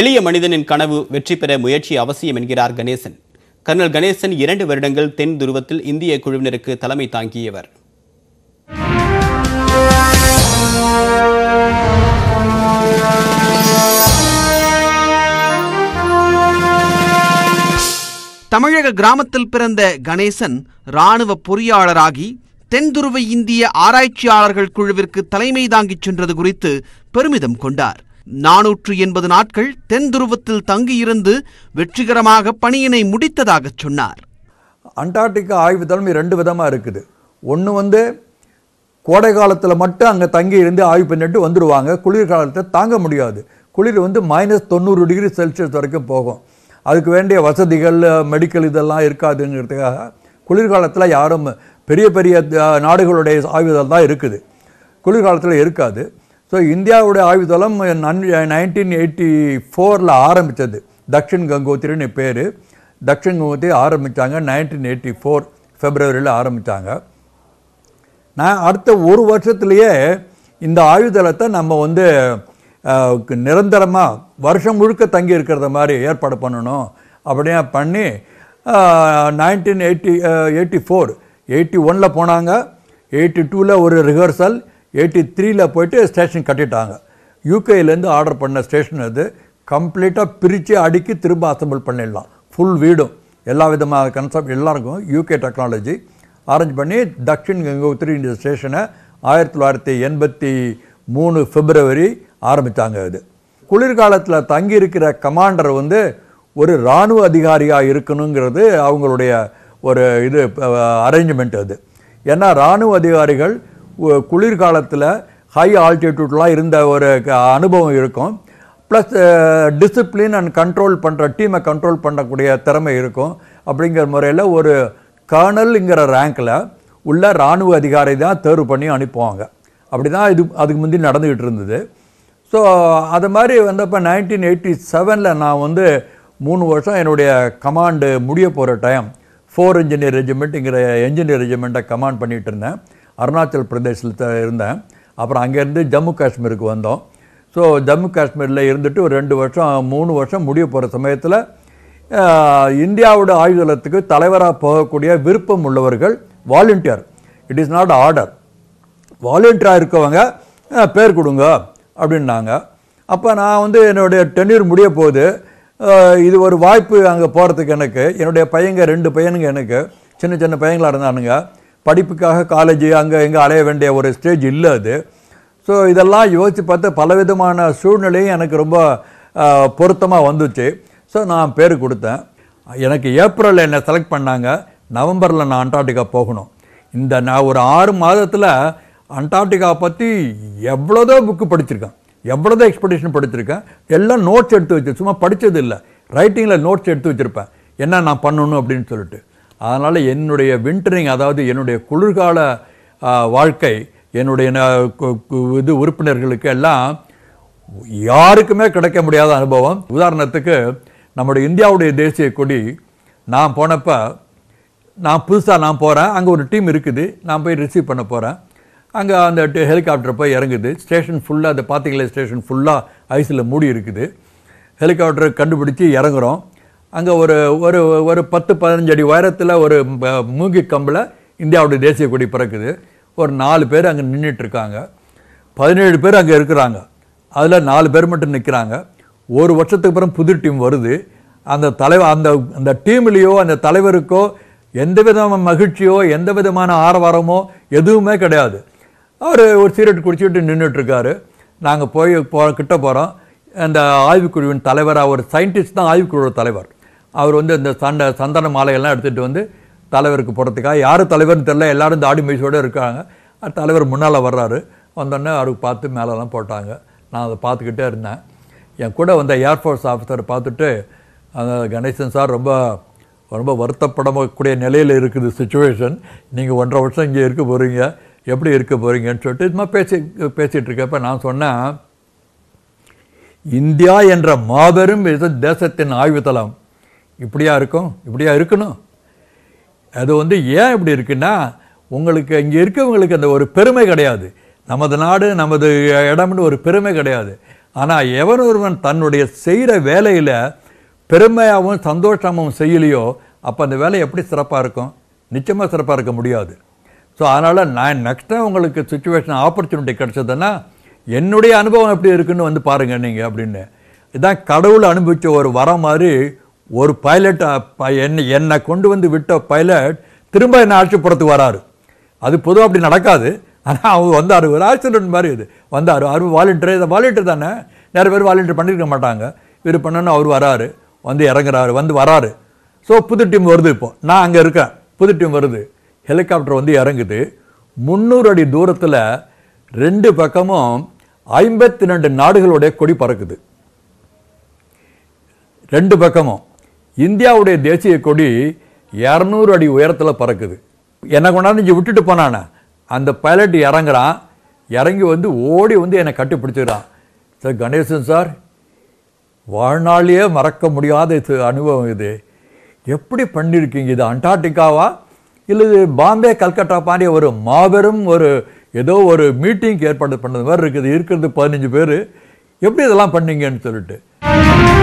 எளிய மனிதனின் கனவு வெற்றி பெற முயற்சி அவசியம் என்கிறார் கணேசன் கர்னல் கணேசன் இரண்டு வருடங்கள் தென் துருவத்தில் இந்திய குழுவினருக்கு தலைமை தாங்கியவர் தமிழக கிராமத்தில் பிறந்த கணேசன் ராணுவ பொறியாளராகி தென்துருவ இந்திய ஆராய்ச்சியாளர்கள் குழுவிற்கு தலைமை தாங்கிச் சென்றது குறித்து பெருமிதம் கொண்டார் நாநூற்று எண்பது நாட்கள் தென் துருவத்தில் தங்கியிருந்து வெற்றிகரமாக பணியினை முடித்ததாக சொன்னார் அண்டார்டிகா ஆய்வு தலைமை ரெண்டு விதமாக இருக்குது ஒன்று வந்து கோடை காலத்தில் மட்டும் அங்கே தங்கி இருந்து ஆய்வு பண்ணிட்டு வந்துடுவாங்க குளிர் காலத்தை தாங்க முடியாது குளிர் வந்து மைனஸ் தொண்ணூறு டிகிரி செல்சியஸ் வரைக்கும் போகும் அதுக்கு வேண்டிய வசதிகள் மெடிக்கல் இதெல்லாம் இருக்காதுங்கிறதுக்காக குளிர்காலத்தில் யாரும் பெரிய பெரிய நாடுகளுடைய ஆய்வுகள் தான் இருக்குது குளிர்காலத்தில் இருக்காது ஸோ இந்தியாவுடைய நன் நைன்டீன் எயிட்டி ஃபோரில் ஆரம்பித்தது தக்ஷின் கங்கோத்திரின்னு பேர் தக்ஷின் கங்கோத்திரி ஆரம்பித்தாங்க நைன்டீன் எயிட்டி ஃபோர் ஃபெப்ரவரியில் ஆரம்பித்தாங்க நான் அடுத்த ஒரு வருஷத்துலேயே இந்த ஆயுதளத்தை நம்ம வந்து நிரந்தரமாக வருஷம் முழுக்க தங்கி இருக்கிறத மாதிரி ஏற்பாடு பண்ணணும் அப்படியே பண்ணி nineteen eighty eighty four eighty ஒனில் போனாங்க எயிட்டி டூவில் ஒரு ரிஹர்சல் எயிட்டி த்ரீல போயிட்டு ஸ்டேஷன் கட்டிட்டாங்க யூகேலேருந்து ஆர்டர் பண்ண ஸ்டேஷன் அது கம்ப்ளீட்டாக பிரித்து அடுக்கி திரும்ப அசம்பிள் பண்ணிடலாம் ஃபுல் வீடும் எல்லா விதமாக கன்செப்ட் எல்லாருக்கும் யூகே டெக்னாலஜி அரேஞ்ச் பண்ணி தக்ஷின் கங்கோத்ரி இந்த ஸ்டேஷனை ஆயிரத்தி தொள்ளாயிரத்தி எண்பத்தி மூணு பிப்ரவரி ஆரம்பித்தாங்க அது குளிர்காலத்தில் தங்கியிருக்கிற கமாண்டர் வந்து ஒரு இராணுவ அதிகாரியாக இருக்கணுங்கிறது அவங்களுடைய ஒரு இது அரேஞ்ச்மெண்ட் அது ஏன்னா இராணுவ அதிகாரிகள் குளிர்காலத்தில் ஹை ஆல்டிடியூட்லாம் இருந்த ஒரு அனுபவம் இருக்கும் ப்ளஸ் டிசிப்ளின் அண்ட் கண்ட்ரோல் பண்ணுற டீமை கண்ட்ரோல் பண்ணக்கூடிய திறமை இருக்கும் அப்படிங்கிற முறையில் ஒரு கர்னலுங்கிற ரேங்கில் உள்ள இராணுவ அதிகாரி தான் தேர்வு பண்ணி அனுப்புவாங்க அப்படி தான் இது அதுக்கு முந்தி நடந்துக்கிட்டு இருந்தது ஸோ அது மாதிரி வந்தப்போ நைன்டீன் எயிட்டி செவனில் நான் வந்து மூணு வருஷம் என்னுடைய கமாண்டு முடிய போகிற டைம் ஃபோர் இன்ஜினியர் ரெஜிமெண்ட்டுங்கிற என்ஜினியர் ரெஜிமெண்ட்டை கமாண்ட் பண்ணிகிட்டு இருந்தேன் அருணாச்சல் பிரதேசத்தில் இருந்தேன் அப்புறம் அங்கேருந்து ஜம்மு காஷ்மீருக்கு வந்தோம் ஸோ ஜம்மு காஷ்மீரில் இருந்துட்டு ஒரு ரெண்டு வருஷம் மூணு வருஷம் முடிய போகிற சமயத்தில் இந்தியாவோட ஆயுதளத்துக்கு தலைவராக போகக்கூடிய விருப்பம் உள்ளவர்கள் volunteer it is not order வாலண்டியராக இருக்கவங்க பேர் கொடுங்க அப்படின்னாங்க அப்போ நான் வந்து என்னுடைய டென்னியூர் முடிய போது இது ஒரு வாய்ப்பு அங்கே போகிறதுக்கு எனக்கு என்னுடைய பையங்க ரெண்டு பையனுங்க எனக்கு சின்ன சின்ன பையங்களாக இருந்தானுங்க படிப்புக்காக காலேஜ் அங்கே எங்கே அலைய வேண்டிய ஒரு ஸ்டேஜ் இல்லை அது ஸோ இதெல்லாம் யோசித்து பார்த்து பலவிதமான சூழ்நிலையும் எனக்கு ரொம்ப பொருத்தமாக வந்துச்சு ஸோ நான் பேர் கொடுத்தேன் எனக்கு ஏப்ரலில் என்னை செலக்ட் பண்ணாங்க நவம்பரில் நான் அண்டார்டிகா போகணும் இந்த நான் ஒரு ஆறு மாதத்தில் அண்டார்டிகா பற்றி எவ்வளோதோ புக்கு படிச்சிருக்கேன் எவ்வளோதோ எக்ஸ்பெடிஷன் படிச்சிருக்கேன் எல்லாம் நோட்ஸ் எடுத்து வச்சு சும்மா படித்தது இல்லை ரைட்டிங்கில் நோட்ஸ் எடுத்து வச்சுருப்பேன் என்ன நான் பண்ணணும் அப்படின்னு சொல்லிட்டு அதனால் என்னுடைய விண்டரிங் அதாவது என்னுடைய குளிர்கால வாழ்க்கை என்னுடைய இது உறுப்பினர்களுக்கு எல்லாம் யாருக்குமே கிடைக்க முடியாத அனுபவம் உதாரணத்துக்கு நம்முடைய இந்தியாவுடைய தேசிய கொடி நான் போனப்போ நான் புதுசாக நான் போகிறேன் அங்கே ஒரு டீம் இருக்குது நான் போய் ரிசீவ் பண்ண போகிறேன் அங்கே அந்த ஹெலிகாப்டர் போய் இறங்குது ஸ்டேஷன் ஃபுல்லாக அதை பார்த்திங்களே ஸ்டேஷன் ஃபுல்லாக ஐஸில் மூடி இருக்குது ஹெலிகாப்டரை கண்டுபிடிச்சி இறங்குறோம் அங்கே ஒரு ஒரு ஒரு பத்து பதினஞ்சு அடி உயரத்தில் ஒரு மூங்கி கம்பில் இந்தியாவுடைய தேசிய கொடி பிறக்குது ஒரு நாலு பேர் அங்கே நின்றுட்டுருக்காங்க பதினேழு பேர் அங்கே இருக்கிறாங்க அதில் நாலு பேர் மட்டும் நிற்கிறாங்க ஒரு வருஷத்துக்கு அப்புறம் புது டீம் வருது அந்த தலைவர் அந்த அந்த டீம்லேயோ அந்த தலைவருக்கோ எந்த விதமான மகிழ்ச்சியோ எந்த விதமான ஆரவாரமோ எதுவுமே கிடையாது அவர் ஒரு சீரட் குடிச்சுக்கிட்டு நின்றுட்டுருக்காரு நாங்கள் போய் போ கிட்ட போகிறோம் அந்த ஆய்வுக்குழுவின் தலைவராக ஒரு சயின்டிஸ்ட் தான் ஆய்வுக்குழுவோட தலைவர் அவர் வந்து இந்த சண்ட சந்தன மாலையெல்லாம் எடுத்துகிட்டு வந்து தலைவருக்கு போகிறதுக்காக யார் தலைவர்னு தெரில எல்லோரும் தாடி மீசோடு இருக்காங்க தலைவர் முன்னால் வர்றாரு வந்தோடனே அவருக்கு பார்த்து மேலெல்லாம் போட்டாங்க நான் அதை பார்த்துக்கிட்டே இருந்தேன் என் கூட வந்த ஏர்ஃபோர்ஸ் ஆஃபீஸரை பார்த்துட்டு அந்த கணேசன் சார் ரொம்ப ரொம்ப வருத்தப்படக்கூடிய நிலையில் இருக்குது சுச்சுவேஷன் நீங்கள் ஒன்றரை வருஷம் இங்கே இருக்க போகிறீங்க எப்படி இருக்க போகிறீங்கன்னு சொல்லிட்டு இது பேசி பேசிகிட்டு இருக்கப்ப நான் சொன்னேன் இந்தியா என்ற மாபெரும் தேசத்தின் ஆய்வுத்தளம் இப்படியா இருக்கும் இப்படியா இருக்கணும் அது வந்து ஏன் இப்படி இருக்குன்னா உங்களுக்கு இங்கே இருக்கவங்களுக்கு அந்த ஒரு பெருமை கிடையாது நமது நாடு நமது இடம்னு ஒரு பெருமை கிடையாது ஆனால் எவன் ஒருவன் தன்னுடைய செய்கிற வேலையில் பெருமையாகவும் சந்தோஷமாகவும் செய்யலையோ அப்போ அந்த வேலை எப்படி சிறப்பாக இருக்கும் நிச்சயமாக சிறப்பாக இருக்க முடியாது ஸோ அதனால் நான் நெக்ஸ்ட்டாக உங்களுக்கு சுச்சுவேஷன் ஆப்பர்ச்சுனிட்டி கிடச்சதுன்னா என்னுடைய அனுபவம் எப்படி இருக்குன்னு வந்து பாருங்கள் நீங்கள் அப்படின்னு இதுதான் கடவுள் அனுபவித்த ஒரு வர மாதிரி ஒரு பைலட் என்னை என்னை கொண்டு வந்து விட்ட பைலட் திரும்ப என்னை ஆட்சிப்புறத்துக்கு வராரு அது பொதுவாக அப்படி நடக்காது ஆனால் அவங்க வந்தார் ஒரு ஆக்சிடென்ட் மாதிரி இது வந்தார் அவர் வாலண்டியர் இதை வாலண்டியர் தானே நிறைய பேர் வாலண்டியர் பண்ணியிருக்க மாட்டாங்க இவர் பண்ணணும் அவர் வராரு வந்து இறங்குறாரு வந்து வராரு ஸோ புது டீம் வருது இப்போது நான் அங்கே இருக்கேன் புது டீம் வருது ஹெலிகாப்டர் வந்து இறங்குது முந்நூறு அடி தூரத்தில் ரெண்டு பக்கமும் ஐம்பத்தி ரெண்டு நாடுகளுடைய கொடி பறக்குது ரெண்டு பக்கமும் இந்தியாவுடைய தேசிய கொடி இரநூறு அடி உயரத்தில் பறக்குது என்னை கொண்டாந்து இங்கே விட்டுட்டு போனானே அந்த பைலட் இறங்குறான் இறங்கி வந்து ஓடி வந்து என்னை கட்டுப்பிடிச்சிடுறான் சார் கணேசன் சார் வாழ்நாளையே மறக்க முடியாத இது அனுபவம் இது எப்படி பண்ணியிருக்கீங்க இது அண்டார்டிகாவா இல்லை இது பாம்பே கல்கட்டா பாண்டிய ஒரு மாபெரும் ஒரு ஏதோ ஒரு மீட்டிங்க்கு ஏற்பாடு பண்ணது மாதிரி இருக்குது இருக்கிறது பதினஞ்சு பேர் எப்படி இதெல்லாம் பண்ணீங்கன்னு சொல்லிட்டு